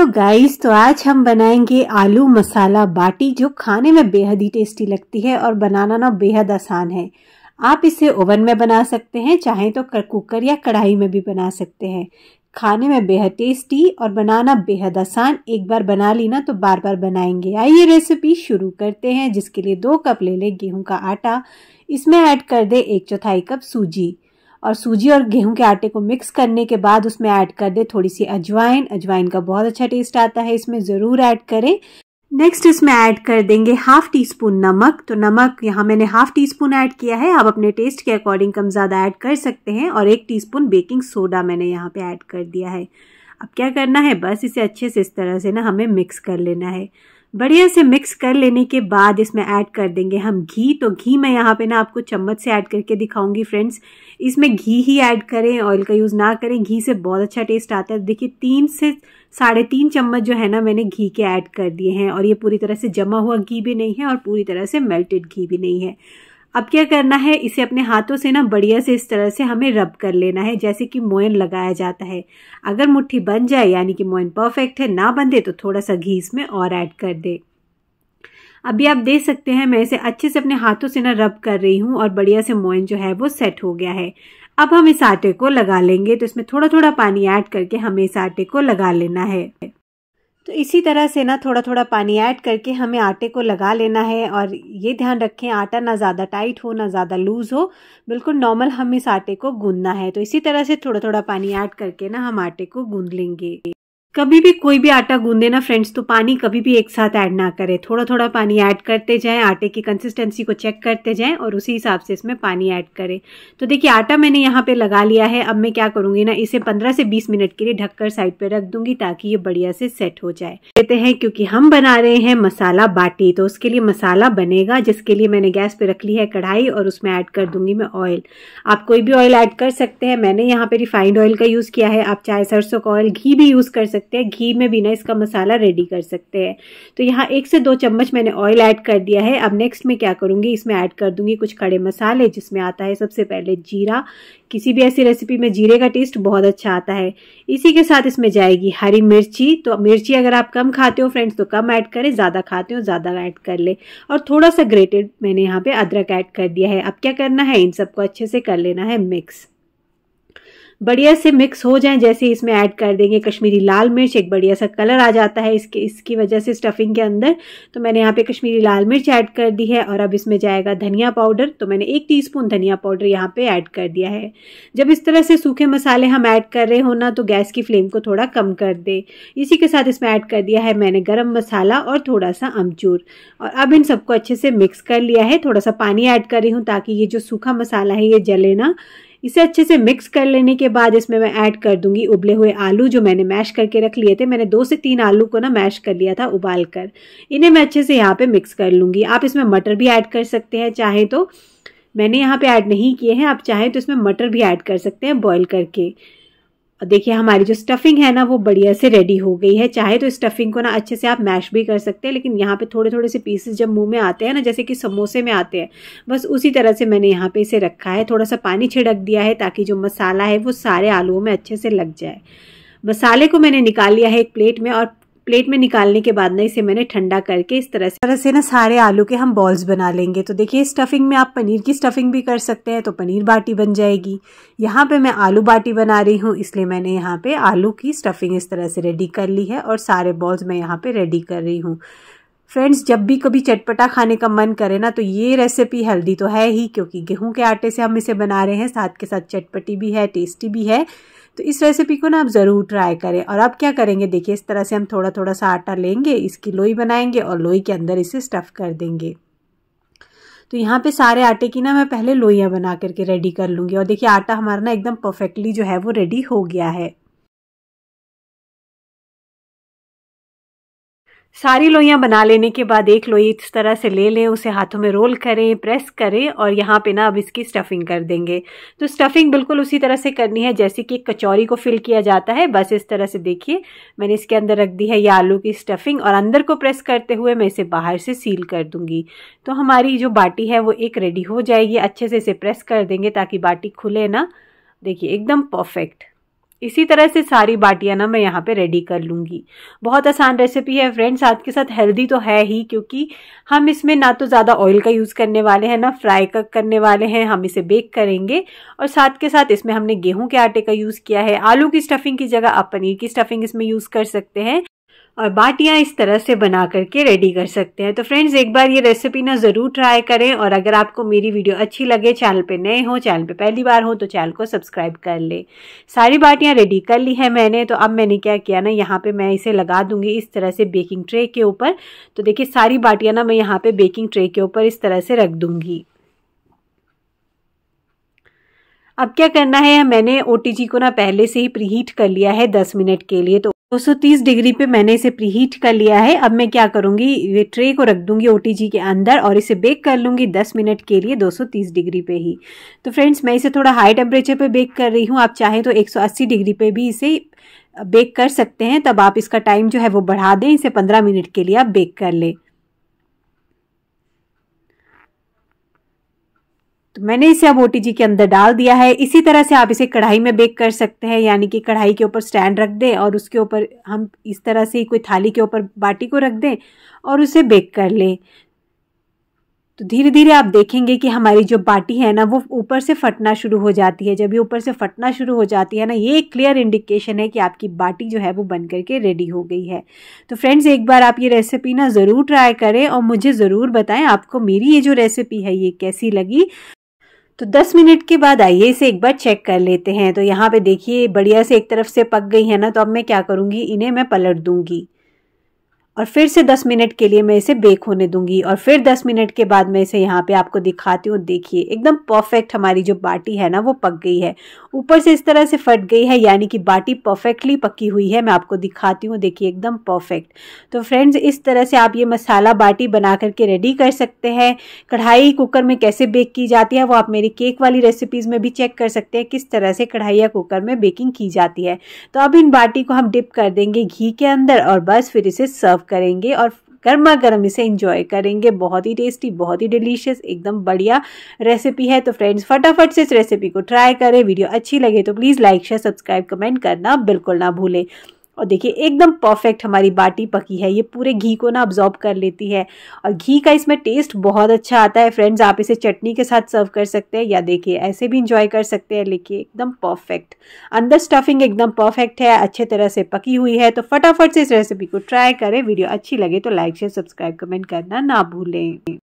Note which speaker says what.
Speaker 1: hello guys तो आज हम बनाएंगे आलू मसाला बाटी जो खाने में बेहद ही टेस्टी लगती है और बनाना ना बेहद आसान है आप इसे ओवन में बना सकते हैं चाहे तो कुकर या कढ़ाई में भी बना सकते हैं खाने में बेहद टेस्टी और बनाना बेहद आसान एक बार बना ली ना तो बार बार बनाएंगे आइए रेसिपी शुरू करते हैं जिसके लिए दो कप ले लें गेहूँ का आटा इसमें ऐड कर दें एक चौथाई कप सूजी और सूजी और गेहूं के आटे को मिक्स करने के बाद उसमें ऐड कर दे थोड़ी सी अजवाइन अजवाइन का बहुत अच्छा टेस्ट आता है इसमें ज़रूर ऐड करें नेक्स्ट इसमें ऐड कर देंगे हाफ टी स्पून नमक तो नमक यहाँ मैंने हाफ टी स्पून ऐड किया है आप अपने टेस्ट के अकॉर्डिंग कम ज़्यादा ऐड कर सकते हैं और एक स्पून बेकिंग सोडा मैंने यहाँ पे ऐड कर दिया है अब क्या करना है बस इसे अच्छे से इस तरह से ना हमें मिक्स कर लेना है बढ़िया से मिक्स कर लेने के बाद इसमें ऐड कर देंगे हम घी तो घी मैं यहाँ पे ना आपको चम्मच से ऐड करके दिखाऊंगी फ्रेंड्स इसमें घी ही ऐड करें ऑयल का यूज़ ना करें घी से बहुत अच्छा टेस्ट आता है देखिए तीन से साढ़े तीन चम्मच जो है ना मैंने घी के ऐड कर दिए हैं और ये पूरी तरह से जमा हुआ घी भी नहीं है और पूरी तरह से मेल्टेड घी भी नहीं है अब क्या करना है इसे अपने हाथों से ना बढ़िया से इस तरह से हमें रब कर लेना है जैसे कि मोयन लगाया जाता है अगर मुट्ठी बन जाए यानी कि मोयन परफेक्ट है ना बंधे तो थोड़ा सा घी इसमें और ऐड कर दे अभी आप देख सकते हैं मैं इसे अच्छे से अपने हाथों से ना रब कर रही हूँ और बढ़िया से मोयन जो है वो सेट हो गया है अब हम इस आटे को लगा लेंगे तो इसमें थोड़ा थोड़ा पानी ऐड करके हमें इस आटे को लगा लेना है तो इसी तरह से ना थोड़ा थोड़ा पानी ऐड करके हमें आटे को लगा लेना है और ये ध्यान रखें आटा ना ज़्यादा टाइट हो ना ज़्यादा लूज़ हो बिल्कुल नॉर्मल हम इस आटे को गूंदना है तो इसी तरह से थोड़ा थोड़ा पानी ऐड करके ना हम आटे को गूंद लेंगे कभी भी कोई भी आटा गूंदे ना फ्रेंड्स तो पानी कभी भी एक साथ ऐड ना करें थोड़ा थोड़ा पानी ऐड करते जाएं आटे की कंसिस्टेंसी को चेक करते जाएं और उसी हिसाब से इसमें पानी ऐड करें तो देखिए आटा मैंने यहाँ पे लगा लिया है अब मैं क्या करूँगी ना इसे 15 से 20 मिनट के लिए ढककर साइड पे रख दूंगी ताकि ये बढ़िया से सेट हो जाए कहते हैं क्योंकि हम बना रहे हैं मसाला बाटी तो उसके लिए मसाला बनेगा जिसके लिए मैंने गैस पर रख ली है कढ़ाई और उसमें ऐड कर दूंगी मैं ऑयल आप कोई भी ऑयल ऐड कर सकते हैं मैंने यहाँ पे रिफाइंड ऑयल का यूज़ किया है आप चाहे सरसों का ऑयल घी भी यूज़ कर सकते सकते हैं घी में भी ना इसका मसाला रेडी कर सकते हैं तो यहाँ एक से दो चम्मच मैंने ऑयल ऐड कर दिया है अब नेक्स्ट मैं क्या करूँगी इसमें ऐड कर दूँगी कुछ खड़े मसाले जिसमें आता है सबसे पहले जीरा किसी भी ऐसी रेसिपी में जीरे का टेस्ट बहुत अच्छा आता है इसी के साथ इसमें जाएगी हरी मिर्ची तो मिर्ची अगर आप कम खाते हो फ्रेंड्स तो कम ऐड करें ज़्यादा खाते हो ज़्यादा ऐड कर ले और थोड़ा सा ग्रेटेड मैंने यहाँ पे अदरक ऐड कर दिया है अब क्या करना है इन सबको अच्छे से कर लेना है मिक्स बढ़िया से मिक्स हो जाएं जैसे इसमें ऐड कर देंगे कश्मीरी लाल मिर्च एक बढ़िया सा कलर आ जाता है इसके इसकी वजह से स्टफिंग के अंदर तो मैंने यहाँ पे कश्मीरी लाल मिर्च ऐड कर दी है और अब इसमें जाएगा धनिया पाउडर तो मैंने एक टीस्पून धनिया पाउडर यहाँ पे ऐड कर दिया है जब इस तरह से सूखे मसाले हम ऐड कर रहे हो ना तो गैस की फ्लेम को थोड़ा कम कर दे इसी के साथ इसमें ऐड कर दिया है मैंने गर्म मसाला और थोड़ा सा अमचूर और अब इन सबको अच्छे से मिक्स कर लिया है थोड़ा सा पानी ऐड कर रही हूँ ताकि ये जो सूखा मसाला है ये जले ना इसे अच्छे से मिक्स कर लेने के बाद इसमें मैं ऐड कर दूंगी उबले हुए आलू जो मैंने मैश करके रख लिए थे मैंने दो से तीन आलू को ना मैश कर लिया था उबाल कर इन्हें मैं अच्छे से यहाँ पे मिक्स कर लूँगी आप इसमें मटर भी ऐड कर सकते हैं चाहे तो मैंने यहाँ पे ऐड नहीं किए हैं आप चाहें तो इसमें मटर भी ऐड कर सकते हैं बॉईल करके और देखिए हमारी जो स्टफिंग है ना वो बढ़िया से रेडी हो गई है चाहे तो स्टफिंग को ना अच्छे से आप मैश भी कर सकते हैं लेकिन यहाँ पे थोड़े थोड़े से पीसेस जब मुंह में आते हैं ना जैसे कि समोसे में आते हैं बस उसी तरह से मैंने यहाँ पे इसे रखा है थोड़ा सा पानी छिड़क दिया है ताकि जो मसाला है वो सारे आलुओं में अच्छे से लग जाए मसाले को मैंने निकाल लिया है एक प्लेट में और प्लेट में निकालने के बाद ना इसे मैंने ठंडा करके इस तरह से तरह से ना सारे आलू के हम बॉल्स बना लेंगे तो देखिए स्टफिंग में आप पनीर की स्टफिंग भी कर सकते हैं तो पनीर बाटी बन जाएगी यहाँ पे मैं आलू बाटी बना रही हूँ इसलिए मैंने यहाँ पे आलू की स्टफिंग इस तरह से रेडी कर ली है और सारे बॉल्स मैं यहाँ पे रेडी कर रही हूँ फ्रेंड्स जब भी कभी चटपटा खाने का मन करे ना तो ये रेसिपी हेल्दी तो है ही क्योंकि गेहूं के आटे से हम इसे बना रहे हैं साथ के साथ चटपटी भी है टेस्टी भी है तो इस रेसिपी को ना आप ज़रूर ट्राई करें और अब क्या करेंगे देखिए इस तरह से हम थोड़ा थोड़ा सा आटा लेंगे इसकी लोई बनाएंगे और लोई के अंदर इसे स्टफ़ कर देंगे तो यहाँ पे सारे आटे की ना मैं पहले लोइयाँ बना करके रेडी कर लूँगी और देखिए आटा हमारा ना एकदम परफेक्टली जो है वो रेडी हो गया है सारी लोइयाँ बना लेने के बाद एक लोई इस तरह से ले लें उसे हाथों में रोल करें प्रेस करें और यहाँ पे ना अब इसकी स्टफिंग कर देंगे तो स्टफिंग बिल्कुल उसी तरह से करनी है जैसे कि कचौरी को फिल किया जाता है बस इस तरह से देखिए मैंने इसके अंदर रख दी है ये आलू की स्टफिंग और अंदर को प्रेस करते हुए मैं इसे बाहर से सील कर दूँगी तो हमारी जो बाटी है वो एक रेडी हो जाएगी अच्छे से इसे प्रेस कर देंगे ताकि बाटी खुले ना देखिए एकदम परफेक्ट इसी तरह से सारी बाटियाँ ना मैं यहाँ पे रेडी कर लूँगी बहुत आसान रेसिपी है फ्रेंड्स साथ के साथ हेल्दी तो है ही क्योंकि हम इसमें ना तो ज़्यादा ऑयल का यूज़ करने वाले हैं ना फ्राई का करने वाले हैं हम इसे बेक करेंगे और साथ के साथ इसमें हमने गेहूं के आटे का यूज़ किया है आलू की स्टफिंग की जगह आप पनीर की स्टफिंग इसमें यूज़ कर सकते हैं और बाटियाँ इस तरह से बना करके रेडी कर सकते हैं तो फ्रेंड्स एक बार ये रेसिपी ना ज़रूर ट्राई करें और अगर आपको मेरी वीडियो अच्छी लगे चैनल पे नए हो चैनल पे पहली बार हो तो चैनल को सब्सक्राइब कर ले सारी बाटियाँ रेडी कर ली है मैंने तो अब मैंने क्या किया ना यहाँ पे मैं इसे लगा दूँगी इस तरह से बेकिंग ट्रे के ऊपर तो देखिए सारी बाटियाँ ना मैं यहाँ पर बेकिंग ट्रे के ऊपर इस तरह से रख दूँगी अब क्या करना है मैंने ओ को ना पहले से ही प्रीहीट कर लिया है दस मिनट के लिए तो 230 डिग्री पे मैंने इसे प्रीहीट कर लिया है अब मैं क्या करूंगी ये ट्रे को रख दूंगी ओटीजी के अंदर और इसे बेक कर लूंगी 10 मिनट के लिए 230 डिग्री पे ही तो फ्रेंड्स मैं इसे थोड़ा हाई टेम्परेचर पे बेक कर रही हूँ आप चाहें तो 180 डिग्री पे भी इसे बेक कर सकते हैं तब आप इसका टाइम जो है वो बढ़ा दें इसे पंद्रह मिनट के लिए आप बेक कर लें तो मैंने इसे अब ओटीजी के अंदर डाल दिया है इसी तरह से आप इसे कढ़ाई में बेक कर सकते हैं यानी कि कढ़ाई के ऊपर स्टैंड रख दें और उसके ऊपर हम इस तरह से कोई थाली के ऊपर बाटी को रख दें और उसे बेक कर लें तो धीरे धीरे आप देखेंगे कि हमारी जो बाटी है ना वो ऊपर से फटना शुरू हो जाती है जब ये ऊपर से फटना शुरू हो जाती है ना ये एक क्लियर इंडिकेशन है कि आपकी बाटी जो है वो बन करके रेडी हो गई है तो फ्रेंड्स एक बार आप ये रेसिपी ना ज़रूर ट्राई करें और मुझे ज़रूर बताएं आपको मेरी ये जो रेसिपी है ये कैसी लगी तो 10 मिनट के बाद आइए इसे एक बार चेक कर लेते हैं तो यहाँ पे देखिए बढ़िया से एक तरफ से पक गई है ना तो अब मैं क्या करूँगी इन्हें मैं पलट दूँगी और फिर से 10 मिनट के लिए मैं इसे बेक होने दूंगी और फिर 10 मिनट के बाद मैं इसे यहाँ पे आपको दिखाती हूँ देखिए एकदम परफेक्ट हमारी जो बाटी है ना वो पक गई है ऊपर से इस तरह से फट गई है यानी कि बाटी परफेक्टली पकी हुई है मैं आपको दिखाती हूँ देखिए एकदम परफेक्ट तो फ्रेंड्स इस तरह से आप ये मसाला बाटी बना करके रेडी कर सकते हैं कढ़ाई कुकर में कैसे बेक की जाती है वो आप मेरी केक वाली रेसिपीज़ में भी चेक कर सकते हैं किस तरह से कढ़ाई या कुकर में बेकिंग की जाती है तो अब इन बाटी को हम डिप कर देंगे घी के अंदर और बस फिर इसे सर्व करेंगे और गर्मा गर्म इसे इंजॉय करेंगे बहुत ही टेस्टी बहुत ही डिलीशियस एकदम बढ़िया रेसिपी है तो फ्रेंड्स फटाफट से इस रेसिपी को ट्राई करें वीडियो अच्छी लगे तो please like share subscribe comment करना बिल्कुल ना भूलें और देखिए एकदम परफेक्ट हमारी बाटी पकी है ये पूरे घी को ना अब्जॉर्ब कर लेती है और घी का इसमें टेस्ट बहुत अच्छा आता है फ्रेंड्स आप इसे चटनी के साथ सर्व कर सकते हैं या देखिए ऐसे भी इंजॉय कर सकते हैं लेकिन एकदम परफेक्ट अंदर स्टफिंग एकदम परफेक्ट है अच्छे तरह से पकी हुई है तो फटाफट से इस रेसिपी को ट्राई करें वीडियो अच्छी लगे तो लाइक शेयर सब्सक्राइब कमेंट करना ना भूलें